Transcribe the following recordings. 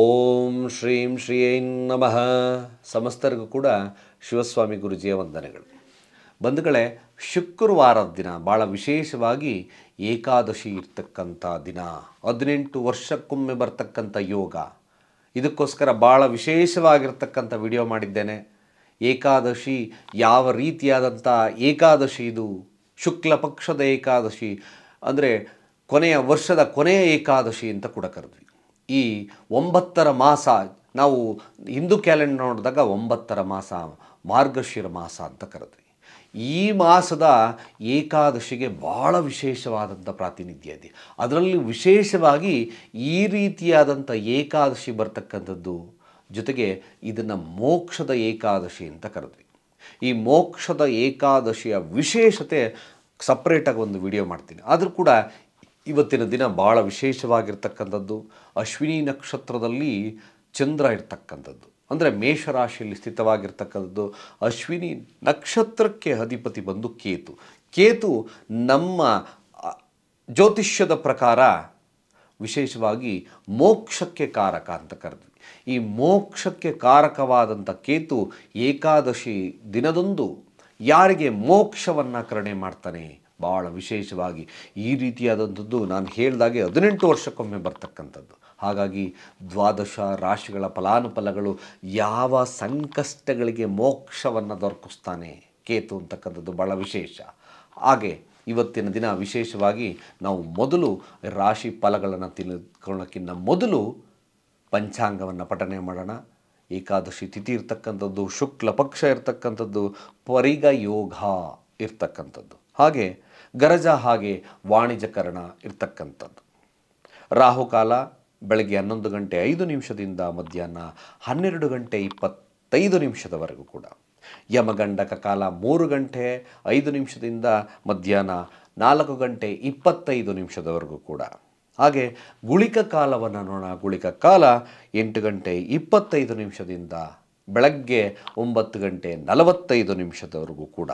ಓಂ ಶ್ರೀಂ ಶ್ರೀಯೈ ನಮಃ ಸಮಸ್ತರಿಗೂ ಕೂಡ ಶಿವಸ್ವಾಮಿ ಗುರುಜಿಯ ವಂದನೆಗಳು ಬಂಧುಗಳೇ ಶುಕ್ರವಾರದ ದಿನ ಭಾಳ ವಿಶೇಷವಾಗಿ ಏಕಾದಶಿ ಇರ್ತಕ್ಕಂಥ ದಿನ ಹದಿನೆಂಟು ವರ್ಷಕ್ಕೊಮ್ಮೆ ಬರ್ತಕ್ಕಂಥ ಯೋಗ ಇದಕ್ಕೋಸ್ಕರ ಭಾಳ ವಿಶೇಷವಾಗಿರ್ತಕ್ಕಂಥ ವಿಡಿಯೋ ಮಾಡಿದ್ದೇನೆ ಏಕಾದಶಿ ಯಾವ ರೀತಿಯಾದಂಥ ಏಕಾದಶಿ ಇದು ಶುಕ್ಲ ಪಕ್ಷದ ಏಕಾದಶಿ ಅಂದರೆ ಕೊನೆಯ ವರ್ಷದ ಕೊನೆಯ ಏಕಾದಶಿ ಅಂತ ಕೂಡ ಕರೆದ್ವಿ ಈ ಒಂಬತ್ತರ ಮಾಸ ನಾವು ಹಿಂದೂ ಕ್ಯಾಲೆಂಡರ್ ನೋಡಿದಾಗ ಒಂಬತ್ತರ ಮಾಸ ಮಾರ್ಗಶಿರ ಮಾಸ ಅಂತ ಕರೆದ್ವಿ ಈ ಮಾಸದ ಏಕಾದಶಿಗೆ ಭಾಳ ವಿಶೇಷವಾದಂಥ ಪ್ರಾತಿನಿಧ್ಯ ಇದೆ ಅದರಲ್ಲಿ ವಿಶೇಷವಾಗಿ ಈ ರೀತಿಯಾದಂಥ ಏಕಾದಶಿ ಬರ್ತಕ್ಕಂಥದ್ದು ಜೊತೆಗೆ ಇದನ್ನು ಮೋಕ್ಷದ ಏಕಾದಶಿ ಅಂತ ಕರೆದ್ವಿ ಈ ಮೋಕ್ಷದ ಏಕಾದಶಿಯ ವಿಶೇಷತೆ ಸಪ್ರೇಟಾಗಿ ಒಂದು ವಿಡಿಯೋ ಮಾಡ್ತೀನಿ ಆದರೂ ಕೂಡ ಇವತ್ತಿನ ದಿನ ಭಾಳ ವಿಶೇಷವಾಗಿರ್ತಕ್ಕಂಥದ್ದು ಅಶ್ವಿನಿ ನಕ್ಷತ್ರದಲ್ಲಿ ಚಂದ್ರ ಇರ್ತಕ್ಕಂಥದ್ದು ಅಂದರೆ ಮೇಷರಾಶಿಯಲ್ಲಿ ಸ್ಥಿತವಾಗಿರ್ತಕ್ಕಂಥದ್ದು ಅಶ್ವಿನಿ ನಕ್ಷತ್ರಕ್ಕೆ ಅಧಿಪತಿ ಬಂದು ಕೇತು ಕೇತು ನಮ್ಮ ಜ್ಯೋತಿಷ್ಯದ ಪ್ರಕಾರ ವಿಶೇಷವಾಗಿ ಮೋಕ್ಷಕ್ಕೆ ಕಾರಕ ಅಂತ ಕರೆದ್ವಿ ಈ ಮೋಕ್ಷಕ್ಕೆ ಕಾರಕವಾದಂಥ ಕೇತು ಏಕಾದಶಿ ದಿನದಂದು ಯಾರಿಗೆ ಮೋಕ್ಷವನ್ನು ಕರಣೆ ಮಾಡ್ತಾನೆ ಭಾಳ ವಿಶೇಷವಾಗಿ ಈ ರೀತಿಯಾದಂಥದ್ದು ನಾನು ಹೇಳಿದಾಗೆ ಹದಿನೆಂಟು ವರ್ಷಕ್ಕೊಮ್ಮೆ ಬರ್ತಕ್ಕಂಥದ್ದು ಹಾಗಾಗಿ ದ್ವಾದಶ ರಾಶಿಗಳ ಫಲಾನುಫಲಗಳು ಯಾವ ಸಂಕಷ್ಟಗಳಿಗೆ ಮೋಕ್ಷವನ್ನು ದೊರಕಿಸ್ತಾನೆ ಕೇತು ಅಂತಕ್ಕಂಥದ್ದು ಭಾಳ ವಿಶೇಷ ಹಾಗೆ ಇವತ್ತಿನ ದಿನ ವಿಶೇಷವಾಗಿ ನಾವು ಮೊದಲು ರಾಶಿ ಫಲಗಳನ್ನು ತಿಳಿದುಕೊಳ್ಳೋಕ್ಕಿಂತ ಮೊದಲು ಪಂಚಾಂಗವನ್ನು ಪಠನೆ ಮಾಡೋಣ ಏಕಾದಶಿ ತಿಥಿ ಇರ್ತಕ್ಕಂಥದ್ದು ಶುಕ್ಲ ಪಕ್ಷ ಇರ್ತಕ್ಕಂಥದ್ದು ಪರಿಗ ಯೋಗ ಇರ್ತಕ್ಕಂಥದ್ದು ಹಾಗೆ ಗರಜ ಹಾಗೆ ವಾಣಿಜ್ಯಕರಣ ಇರ್ತಕ್ಕಂಥದ್ದು ರಾಹುಕಾಲ ಬೆಳಗ್ಗೆ ಹನ್ನೊಂದು ಗಂಟೆ ಐದು ನಿಮಿಷದಿಂದ ಮಧ್ಯಾಹ್ನ ಹನ್ನೆರಡು ಗಂಟೆ ಇಪ್ಪತ್ತೈದು ನಿಮಿಷದವರೆಗೂ ಕೂಡ ಯಮಗಂಡಕ ಕಾಲ ಮೂರು ಗಂಟೆ ಐದು ನಿಮಿಷದಿಂದ ಮಧ್ಯಾಹ್ನ ನಾಲ್ಕು ಗಂಟೆ ಇಪ್ಪತ್ತೈದು ನಿಮಿಷದವರೆಗೂ ಕೂಡ ಹಾಗೆ ಗುಳಿಕ ಕಾಲವನ್ನು ನೋಡೋಣ ಗುಳಿಕ ಕಾಲ ಎಂಟು ಗಂಟೆ ಇಪ್ಪತ್ತೈದು ನಿಮಿಷದಿಂದ ಬೆಳಗ್ಗೆ ಒಂಬತ್ತು ಗಂಟೆ ನಲವತ್ತೈದು ನಿಮಿಷದವರೆಗೂ ಕೂಡ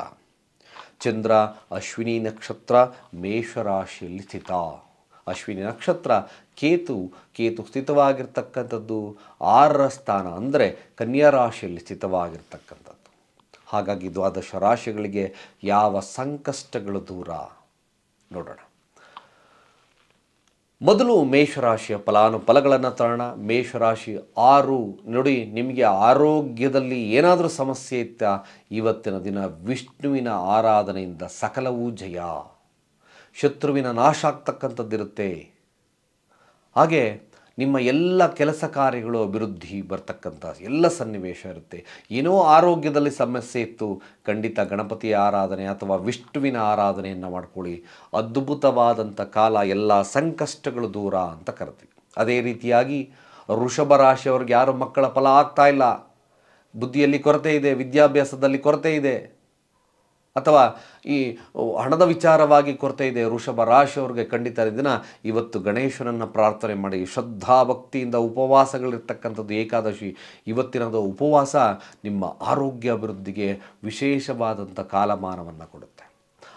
ಚಂದ್ರ ಅಶ್ವಿನಿ ನಕ್ಷತ್ರ ಮೇಷರಾಶಿಯಲ್ಲಿ ಸ್ಥಿತ ಅಶ್ವಿನಿ ನಕ್ಷತ್ರ ಕೇತು ಕೇತು ಸ್ಥಿತವಾಗಿರ್ತಕ್ಕಂಥದ್ದು ಆರರ ಸ್ಥಾನ ಅಂದರೆ ಕನ್ಯಾ ರಾಶಿಯಲ್ಲಿ ಸ್ಥಿತವಾಗಿರ್ತಕ್ಕಂಥದ್ದು ಹಾಗಾಗಿ ದ್ವಾದಶ ರಾಶಿಗಳಿಗೆ ಯಾವ ಸಂಕಷ್ಟಗಳು ದೂರ ನೋಡೋಣ ಮೊದಲು ಮೇಷರಾಶಿಯ ಫಲಾನುಫಲಗಳನ್ನು ತರೋಣ ಮೇಷರಾಶಿ ಆರು ನೋಡಿ ನಿಮಗೆ ಆರೋಗ್ಯದಲ್ಲಿ ಏನಾದರೂ ಸಮಸ್ಯೆ ಇತ್ತಾ ಇವತ್ತಿನ ದಿನ ವಿಷ್ಣುವಿನ ಆರಾಧನೆಯಿಂದ ಸಕಲವೂ ಜಯ ಶತ್ರುವಿನ ನಾಶ ಆಗ್ತಕ್ಕಂಥದ್ದಿರುತ್ತೆ ಹಾಗೆ ನಿಮ್ಮ ಎಲ್ಲ ಕೆಲಸ ಕಾರ್ಯಗಳು ಅಭಿವೃದ್ಧಿ ಬರ್ತಕ್ಕಂಥ ಎಲ್ಲ ಸನ್ನಿವೇಶ ಇರುತ್ತೆ ಏನೋ ಆರೋಗ್ಯದಲ್ಲಿ ಸಮಸ್ಯೆ ಇತ್ತು ಖಂಡಿತ ಗಣಪತಿಯ ಆರಾಧನೆ ಅಥವಾ ವಿಷ್ಣುವಿನ ಆರಾಧನೆಯನ್ನು ಮಾಡ್ಕೊಳ್ಳಿ ಅದ್ಭುತವಾದಂಥ ಕಾಲ ಎಲ್ಲ ಸಂಕಷ್ಟಗಳು ದೂರ ಅಂತ ಕರಿತೀವಿ ಅದೇ ರೀತಿಯಾಗಿ ಋಷಭ ರಾಶಿಯವ್ರಿಗೆ ಯಾರು ಮಕ್ಕಳ ಫಲ ಆಗ್ತಾ ಇಲ್ಲ ಬುದ್ಧಿಯಲ್ಲಿ ಕೊರತೆ ಇದೆ ವಿದ್ಯಾಭ್ಯಾಸದಲ್ಲಿ ಕೊರತೆ ಇದೆ ಅಥವಾ ಈ ಹಣದ ವಿಚಾರವಾಗಿ ಕೊರತೆ ಇದೆ ಋಷಭ ರಾಶಿಯವ್ರಿಗೆ ಖಂಡಿತ ದಿನ ಇವತ್ತು ಗಣೇಶನನ್ನು ಪ್ರಾರ್ಥನೆ ಮಾಡಿ ಶ್ರದ್ಧಾ ಭಕ್ತಿಯಿಂದ ಉಪವಾಸಗಳಿರ್ತಕ್ಕಂಥದ್ದು ಏಕಾದಶಿ ಇವತ್ತಿನದು ಉಪವಾಸ ನಿಮ್ಮ ಆರೋಗ್ಯ ಅಭಿವೃದ್ಧಿಗೆ ವಿಶೇಷವಾದಂಥ ಕಾಲಮಾನವನ್ನು ಕೊಡುತ್ತೆ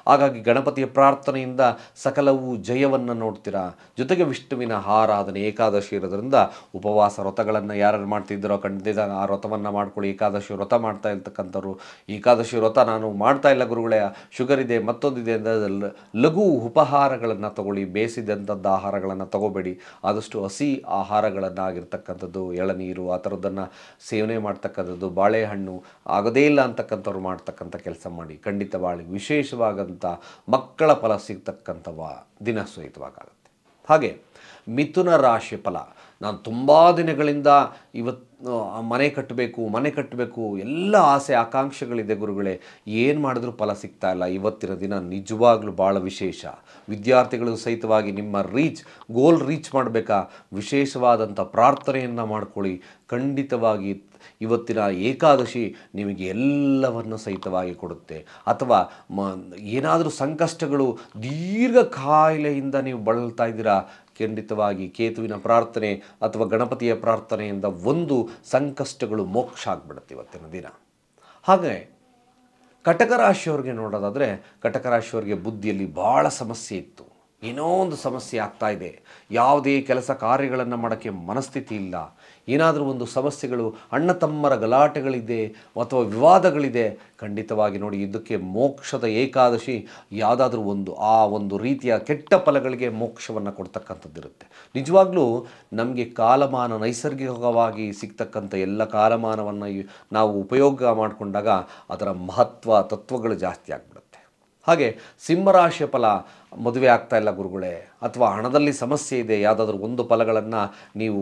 ಹಾಗಾಗಿ ಗಣಪತಿಯ ಪ್ರಾರ್ಥನೆಯಿಂದ ಸಕಲವು ಜಯವನ್ನು ನೋಡ್ತೀರಾ ಜೊತೆಗೆ ವಿಷ್ಣುವಿನ ಆರಾಧನೆ ಏಕಾದಶಿ ಇರೋದರಿಂದ ಉಪವಾಸ ವ್ರತಗಳನ್ನು ಯಾರು ಮಾಡ್ತಿದ್ದರೋ ಖಂಡಿತ ಆ ವ್ರತವನ್ನು ಮಾಡ್ಕೊಳ್ಳಿ ಏಕಾದಶಿ ವ್ರತ ಮಾಡ್ತಾ ಇರ್ತಕ್ಕಂಥವ್ರು ಏಕಾದಶಿ ವ್ರತ ನಾನು ಮಾಡ್ತಾ ಇಲ್ಲ ಗುರುಗಳೇ ಶುಗರ್ ಇದೆ ಮತ್ತೊಂದಿದೆ ಅಂತ ಲಘು ಉಪಹಾರಗಳನ್ನು ತಗೊಳ್ಳಿ ಬೇಯಿಸಿದಂಥದ್ದು ಆಹಾರಗಳನ್ನು ತಗೋಬೇಡಿ ಆದಷ್ಟು ಹಸಿ ಆಹಾರಗಳನ್ನು ಆಗಿರ್ತಕ್ಕಂಥದ್ದು ಎಳನೀರು ಆ ಥರದ್ದನ್ನು ಸೇವನೆ ಮಾಡ್ತಕ್ಕಂಥದ್ದು ಬಾಳೆಹಣ್ಣು ಆಗೋದೇ ಇಲ್ಲ ಅಂತಕ್ಕಂಥವ್ರು ಮಾಡ್ತಕ್ಕಂಥ ಕೆಲಸ ಮಾಡಿ ಖಂಡಿತ ಬಾಳೆ ವಿಶೇಷವಾದ ಸಿಗ್ತಕ್ಕಂಥ ಮಕ್ಕಳ ಫಲ ಸಿಗ್ತಕ್ಕಂಥವ ದಿನ ಸಹಿತವಾಗುತ್ತೆ ಹಾಗೆ ಮಿಥುನ ರಾಶಿ ಫಲ ನಾನು ತುಂಬ ದಿನಗಳಿಂದ ಇವತ್ತು ಮನೆ ಕಟ್ಟಬೇಕು ಮನೆ ಕಟ್ಟಬೇಕು ಎಲ್ಲ ಆಸೆ ಆಕಾಂಕ್ಷೆಗಳಿದೆ ಗುರುಗಳೇ ಏನು ಮಾಡಿದ್ರೂ ಫಲ ಸಿಗ್ತಾ ಇಲ್ಲ ಇವತ್ತಿನ ದಿನ ನಿಜವಾಗ್ಲೂ ಭಾಳ ವಿಶೇಷ ವಿದ್ಯಾರ್ಥಿಗಳು ಸಹಿತವಾಗಿ ನಿಮ್ಮ ರೀಚ್ ಗೋಲ್ ರೀಚ್ ಮಾಡಬೇಕಾ ವಿಶೇಷವಾದಂಥ ಪ್ರಾರ್ಥನೆಯನ್ನು ಮಾಡ್ಕೊಳ್ಳಿ ಖಂಡಿತವಾಗಿ ಇವತ್ತಿನ ಏಕಾದಶಿ ನಿಮಗೆ ಎಲ್ಲವನ್ನು ಸಹಿತವಾಗಿ ಕೊಡುತ್ತೆ ಅಥವಾ ಮ ಏನಾದರೂ ಸಂಕಷ್ಟಗಳು ದೀರ್ಘ ಕಾಯಿಲೆಯಿಂದ ನೀವು ಬಳಲ್ತಾ ಇದ್ದೀರಾ ಖಂಡಿತವಾಗಿ ಕೇತುವಿನ ಪ್ರಾರ್ಥನೆ ಅಥವಾ ಗಣಪತಿಯ ಪ್ರಾರ್ಥನೆಯಿಂದ ಒಂದು ಸಂಕಷ್ಟಗಳು ಮೋಕ್ಷ ಆಗ್ಬಿಡುತ್ತೆ ಇವತ್ತಿನ ದಿನ ಹಾಗೆ ಕಟಕ ನೋಡೋದಾದರೆ ಕಟಕ ಬುದ್ಧಿಯಲ್ಲಿ ಭಾಳ ಸಮಸ್ಯೆ ಇತ್ತು ಏನೋ ಒಂದು ಸಮಸ್ಯೆ ಆಗ್ತಾ ಇದೆ ಯಾವುದೇ ಕೆಲಸ ಕಾರ್ಯಗಳನ್ನು ಮಾಡೋಕ್ಕೆ ಮನಸ್ಥಿತಿ ಇಲ್ಲ ಏನಾದರೂ ಒಂದು ಸಮಸ್ಯೆಗಳು ಅಣ್ಣ ತಮ್ಮರ ಗಲಾಟೆಗಳಿದೆ ಅಥವಾ ವಿವಾದಗಳಿದೆ ಖಂಡಿತವಾಗಿ ನೋಡಿ ಇದಕ್ಕೆ ಮೋಕ್ಷದ ಏಕಾದಶಿ ಯಾವುದಾದ್ರೂ ಒಂದು ಆ ಒಂದು ರೀತಿಯ ಕೆಟ್ಟ ಫಲಗಳಿಗೆ ಮೋಕ್ಷವನ್ನು ಕೊಡ್ತಕ್ಕಂಥದ್ದಿರುತ್ತೆ ನಿಜವಾಗ್ಲೂ ನಮಗೆ ಕಾಲಮಾನ ನೈಸರ್ಗಿಕವಾಗಿ ಸಿಗ್ತಕ್ಕಂಥ ಎಲ್ಲ ಕಾಲಮಾನವನ್ನು ನಾವು ಉಪಯೋಗ ಮಾಡಿಕೊಂಡಾಗ ಅದರ ಮಹತ್ವ ತತ್ವಗಳು ಜಾಸ್ತಿ ಆಗ್ಬಿಡುತ್ತೆ ಹಾಗೆ ಸಿಂಹರಾಶಿಯ ಫಲ ಮದುವೆ ಆಗ್ತಾ ಇಲ್ಲ ಗುರುಗಳೇ ಅಥವಾ ಹಣದಲ್ಲಿ ಸಮಸ್ಯೆ ಇದೆ ಯಾವುದಾದ್ರೂ ಒಂದು ಫಲಗಳನ್ನು ನೀವು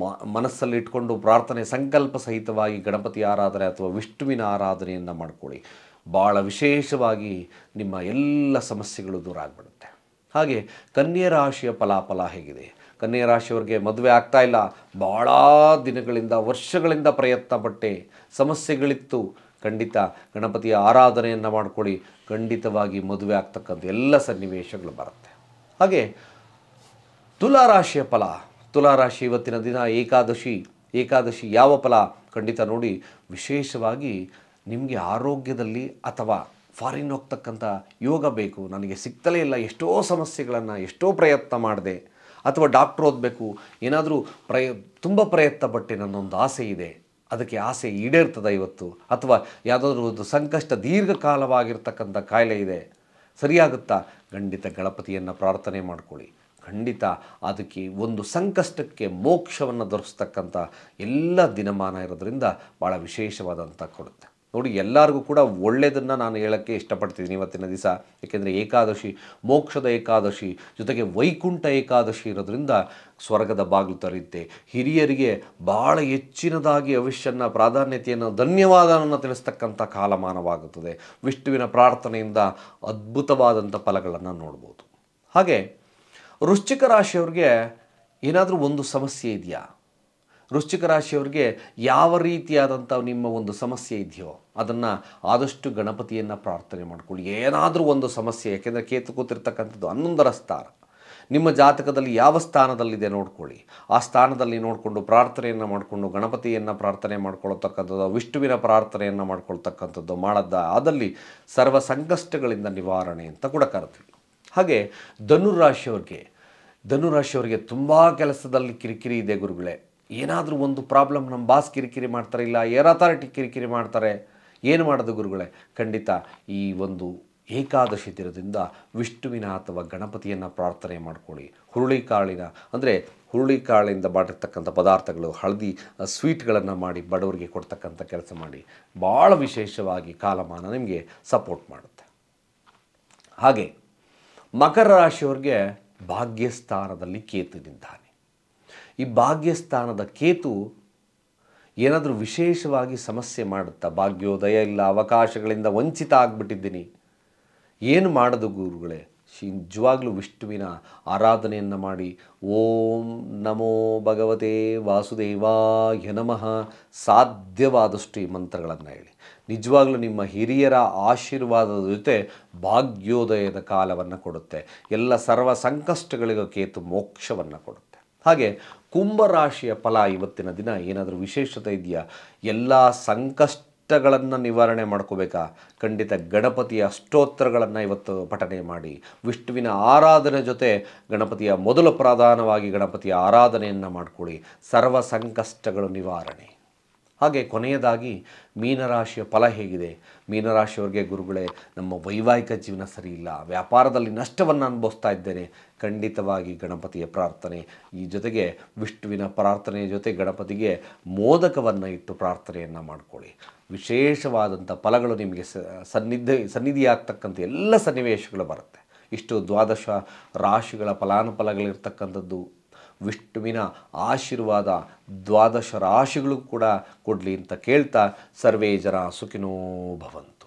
ಮ ಮನಸ್ಸಲ್ಲಿ ಇಟ್ಕೊಂಡು ಪ್ರಾರ್ಥನೆ ಸಂಕಲ್ಪ ಸಹಿತವಾಗಿ ಗಣಪತಿ ಆರಾಧನೆ ಅಥವಾ ವಿಷ್ಣುವಿನ ಆರಾಧನೆಯನ್ನು ಮಾಡಿಕೊಳ್ಳಿ ಭಾಳ ವಿಶೇಷವಾಗಿ ನಿಮ್ಮ ಎಲ್ಲ ಸಮಸ್ಯೆಗಳು ದೂರ ಆಗಿಬಿಡುತ್ತೆ ಹಾಗೆ ಕನ್ಯೆ ರಾಶಿಯ ಫಲಾಫಲ ಹೇಗಿದೆ ಕನ್ಯೆ ರಾಶಿಯವರಿಗೆ ಮದುವೆ ಆಗ್ತಾ ಇಲ್ಲ ಭಾಳ ದಿನಗಳಿಂದ ವರ್ಷಗಳಿಂದ ಪ್ರಯತ್ನ ಪಟ್ಟೆ ಸಮಸ್ಯೆಗಳಿತ್ತು ಖಂಡಿತ ಗಣಪತಿಯ ಆರಾಧನೆಯನ್ನು ಮಾಡ್ಕೊಳ್ಳಿ ಖಂಡಿತವಾಗಿ ಮದುವೆ ಆಗ್ತಕ್ಕಂಥ ಎಲ್ಲ ಸನ್ನಿವೇಶಗಳು ಬರುತ್ತೆ ಹಾಗೆ ತುಲಾರಾಶಿಯ ಫಲ ತುಲಾರಾಶಿ ಇವತ್ತಿನ ದಿನ ಏಕಾದಶಿ ಏಕಾದಶಿ ಯಾವ ಫಲ ಖಂಡಿತ ನೋಡಿ ವಿಶೇಷವಾಗಿ ನಿಮಗೆ ಆರೋಗ್ಯದಲ್ಲಿ ಅಥವಾ ಫಾರಿನ್ ಹೋಗ್ತಕ್ಕಂಥ ಯೋಗ ಬೇಕು ನನಗೆ ಸಿಗ್ತಲೇ ಇಲ್ಲ ಎಷ್ಟೋ ಸಮಸ್ಯೆಗಳನ್ನು ಎಷ್ಟೋ ಪ್ರಯತ್ನ ಮಾಡಿದೆ ಅಥವಾ ಡಾಕ್ಟ್ರ್ ಓದಬೇಕು ಏನಾದರೂ ಪ್ರಯ ತುಂಬ ಪ್ರಯತ್ನ ಪಟ್ಟೆ ನನ್ನೊಂದು ಆಸೆ ಇದೆ ಅದಕ್ಕೆ ಆಸೆ ಈಡೇರ್ತದೆ ಇವತ್ತು ಅಥವಾ ಯಾವುದಾದ್ರೂ ಒಂದು ಸಂಕಷ್ಟ ದೀರ್ಘಕಾಲವಾಗಿರ್ತಕ್ಕಂಥ ಕಾಯಿಲೆ ಇದೆ ಸರಿಯಾಗುತ್ತಾ ಖಂಡಿತ ಗಣಪತಿಯನ್ನು ಪ್ರಾರ್ಥನೆ ಮಾಡಿಕೊಳ್ಳಿ ಖಂಡಿತ ಅದಕ್ಕೆ ಒಂದು ಸಂಕಷ್ಟಕ್ಕೆ ಮೋಕ್ಷವನ್ನು ದೊರಕಿಸ್ತಕ್ಕಂಥ ಎಲ್ಲ ದಿನಮಾನ ಇರೋದರಿಂದ ಭಾಳ ವಿಶೇಷವಾದಂಥ ಕೊಡುತ್ತೆ ನೋಡಿ ಎಲ್ಲರಿಗೂ ಕೂಡ ಒಳ್ಳೆಯದನ್ನು ನಾನು ಹೇಳೋಕ್ಕೆ ಇಷ್ಟಪಡ್ತಿದ್ದೀನಿ ಇವತ್ತಿನ ದಿವಸ ಏಕೆಂದರೆ ಏಕಾದಶಿ ಮೋಕ್ಷದ ಏಕಾದಶಿ ಜೊತೆಗೆ ವೈಕುಂಠ ಏಕಾದಶಿ ಇರೋದ್ರಿಂದ ಸ್ವರ್ಗದ ಬಾಗಿಲು ತರೆಯುತ್ತೆ ಹಿರಿಯರಿಗೆ ಭಾಳ ಹೆಚ್ಚಿನದಾಗಿ ಅವಶ್ಯನ ಪ್ರಾಧಾನ್ಯತೆಯನ್ನು ಧನ್ಯವಾದವನ್ನು ತಿಳಿಸ್ತಕ್ಕಂಥ ಕಾಲಮಾನವಾಗುತ್ತದೆ ವಿಷ್ಣುವಿನ ಪ್ರಾರ್ಥನೆಯಿಂದ ಅದ್ಭುತವಾದಂಥ ಫಲಗಳನ್ನು ನೋಡ್ಬೋದು ಹಾಗೆ ವೃಶ್ಚಿಕ ರಾಶಿಯವ್ರಿಗೆ ಏನಾದರೂ ಒಂದು ಸಮಸ್ಯೆ ಇದೆಯಾ ವೃಶ್ಚಿಕ ರಾಶಿಯವ್ರಿಗೆ ಯಾವ ರೀತಿಯಾದಂಥ ನಿಮ್ಮ ಒಂದು ಸಮಸ್ಯೆ ಇದೆಯೋ ಅದನ್ನು ಆದಷ್ಟು ಗಣಪತಿಯನ್ನು ಪ್ರಾರ್ಥನೆ ಮಾಡಿಕೊಳ್ಳಿ ಏನಾದರೂ ಒಂದು ಸಮಸ್ಯೆ ಯಾಕೆಂದರೆ ಕೇತು ಕೂತಿರ್ತಕ್ಕಂಥದ್ದು ಹನ್ನೊಂದರ ಸ್ಥಾನ ನಿಮ್ಮ ಜಾತಕದಲ್ಲಿ ಯಾವ ಸ್ಥಾನದಲ್ಲಿದೆ ನೋಡ್ಕೊಳ್ಳಿ ಆ ಸ್ಥಾನದಲ್ಲಿ ನೋಡಿಕೊಂಡು ಪ್ರಾರ್ಥನೆಯನ್ನು ಮಾಡಿಕೊಂಡು ಗಣಪತಿಯನ್ನು ಪ್ರಾರ್ಥನೆ ಮಾಡ್ಕೊಳ್ತಕ್ಕಂಥದ್ದು ವಿಷ್ಣುವಿನ ಪ್ರಾರ್ಥನೆಯನ್ನು ಮಾಡ್ಕೊಳ್ತಕ್ಕಂಥದ್ದು ಮಾಡದ್ದ ಅದಲ್ಲಿ ಸರ್ವ ಸಂಕಷ್ಟಗಳಿಂದ ನಿವಾರಣೆ ಅಂತ ಕೂಡ ಕರೆತೀವಿ ಹಾಗೆ ಧನುರಾಶಿಯವ್ರಿಗೆ ಧನುರಾಶಿಯವರಿಗೆ ತುಂಬ ಕೆಲಸದಲ್ಲಿ ಕಿರಿಕಿರಿ ಇದೆ ಗುರುಗಳೇ ಏನಾದರೂ ಒಂದು ಪ್ರಾಬ್ಲಮ್ ನಮ್ಮ ಬಾಸ್ ಕಿರಿಕಿರಿ ಮಾಡ್ತಾರೆ ಇಲ್ಲ ಏರ್ ಅಥಾರಿಟಿ ಕಿರಿಕಿರಿ ಮಾಡ್ತಾರೆ ಏನು ಮಾಡೋದು ಗುರುಗಳೇ ಖಂಡಿತ ಈ ಒಂದು ಏಕಾದಶಿ ದಿನದಿಂದ ವಿಷ್ಣುವಿನ ಅಥವಾ ಗಣಪತಿಯನ್ನು ಪ್ರಾರ್ಥನೆ ಮಾಡಿಕೊಳ್ಳಿ ಹುರುಳಿಕಾಳಿನ ಅಂದರೆ ಹುರುಳಿಕಾಳಿಂದ ಮಾಡಿರ್ತಕ್ಕಂಥ ಪದಾರ್ಥಗಳು ಹಳದಿ ಸ್ವೀಟ್ಗಳನ್ನು ಮಾಡಿ ಬಡವರಿಗೆ ಕೊಡ್ತಕ್ಕಂಥ ಕೆಲಸ ಮಾಡಿ ಭಾಳ ವಿಶೇಷವಾಗಿ ಕಾಲಮಾನ ನಿಮಗೆ ಸಪೋರ್ಟ್ ಮಾಡುತ್ತೆ ಹಾಗೆ ಮಕರ ರಾಶಿಯವ್ರಿಗೆ ಭಾಗ್ಯಸ್ಥಾನದಲ್ಲಿ ಕೇತುನಿದ್ದಾನೆ ಈ ಭಾಗ್ಯಸ್ಥಾನದ ಕೇತು ಏನಾದರೂ ವಿಶೇಷವಾಗಿ ಸಮಸ್ಯೆ ಮಾಡುತ್ತಾ ಭಾಗ್ಯೋದಯ ಇಲ್ಲ ಅವಕಾಶಗಳಿಂದ ವಂಚಿತ ಆಗಿಬಿಟ್ಟಿದ್ದೀನಿ ಏನು ಮಾಡೋದು ಗುರುಗಳೇ ನಿಜವಾಗ್ಲೂ ವಿಷ್ಣುವಿನ ಆರಾಧನೆಯನ್ನು ಮಾಡಿ ಓಂ ನಮೋ ಭಗವತೆ ವಾಸುದೇವಾಯ ನಮಃ ಸಾಧ್ಯವಾದಷ್ಟು ಈ ಮಂತ್ರಗಳನ್ನು ಹೇಳಿ ನಿಜವಾಗ್ಲೂ ನಿಮ್ಮ ಹಿರಿಯರ ಆಶೀರ್ವಾದದ ಜೊತೆ ಭಾಗ್ಯೋದಯದ ಕಾಲವನ್ನು ಕೊಡುತ್ತೆ ಎಲ್ಲ ಸರ್ವ ಸಂಕಷ್ಟಗಳಿಗೂ ಕೇತು ಮೋಕ್ಷವನ್ನು ಕೊಡುತ್ತೆ ಹಾಗೆ ಕುಂಭರಾಶಿಯ ಫಲ ಇವತ್ತಿನ ದಿನ ಏನಾದರೂ ವಿಶೇಷತೆ ಇದೆಯಾ ಎಲ್ಲ ಸಂಕಷ್ಟ ನಿವಾರಣೆ ಮಾಡ್ಕೋಬೇಕಾ ಖಂಡಿತ ಗಣಪತಿಯ ಅಷ್ಟೋತ್ತರಗಳನ್ನು ಇವತ್ತು ಪಠನೆ ಮಾಡಿ ವಿಷ್ಣುವಿನ ಆರಾಧನೆ ಜೊತೆ ಗಣಪತಿಯ ಮೊದಲು ಪ್ರಧಾನವಾಗಿ ಗಣಪತಿಯ ಆರಾಧನೆಯನ್ನು ಮಾಡಿಕೊಳ್ಳಿ ಸರ್ವ ಸಂಕಷ್ಟಗಳು ನಿವಾರಣೆ ಹಾಗೆ ಕೊನೆಯದಾಗಿ ಮೀನರಾಶಿಯ ಫಲ ಹೇಗಿದೆ ಮೀನರಾಶಿಯವ್ರಿಗೆ ಗುರುಗಳೇ ನಮ್ಮ ವೈವಾಹಿಕ ಜೀವನ ಸರಿಯಿಲ್ಲ ವ್ಯಾಪಾರದಲ್ಲಿ ನಷ್ಟವನ್ನು ಅನುಭವಿಸ್ತಾ ಇದ್ದೇನೆ ಖಂಡಿತವಾಗಿ ಗಣಪತಿಯ ಪ್ರಾರ್ಥನೆ ಈ ಜೊತೆಗೆ ವಿಷ್ಣುವಿನ ಪ್ರಾರ್ಥನೆಯ ಜೊತೆ ಗಣಪತಿಗೆ ಮೋದಕವನ್ನು ಇಟ್ಟು ಪ್ರಾರ್ಥನೆಯನ್ನು ಮಾಡಿಕೊಳ್ಳಿ ವಿಶೇಷವಾದಂಥ ಫಲಗಳು ನಿಮಗೆ ಸನ್ನಿಧಿ ಸನ್ನಿಧಿಯಾಗ್ತಕ್ಕಂಥ ಎಲ್ಲ ಸನ್ನಿವೇಶಗಳು ಬರುತ್ತೆ ಇಷ್ಟು ದ್ವಾದಶ ರಾಶಿಗಳ ಫಲಾನುಫಲಗಳಿರ್ತಕ್ಕಂಥದ್ದು ವಿಷ್ಣುವಿನ ಆಶೀರ್ವಾದ ದ್ವಾದಶ ರಾಶಿಗಳು ಕೂಡ ಕೊಡಲಿ ಅಂತ ಕೇಳ್ತಾ ಸರ್ವೇ ಜನ ಸುಖಿನೋ ಭವಂತ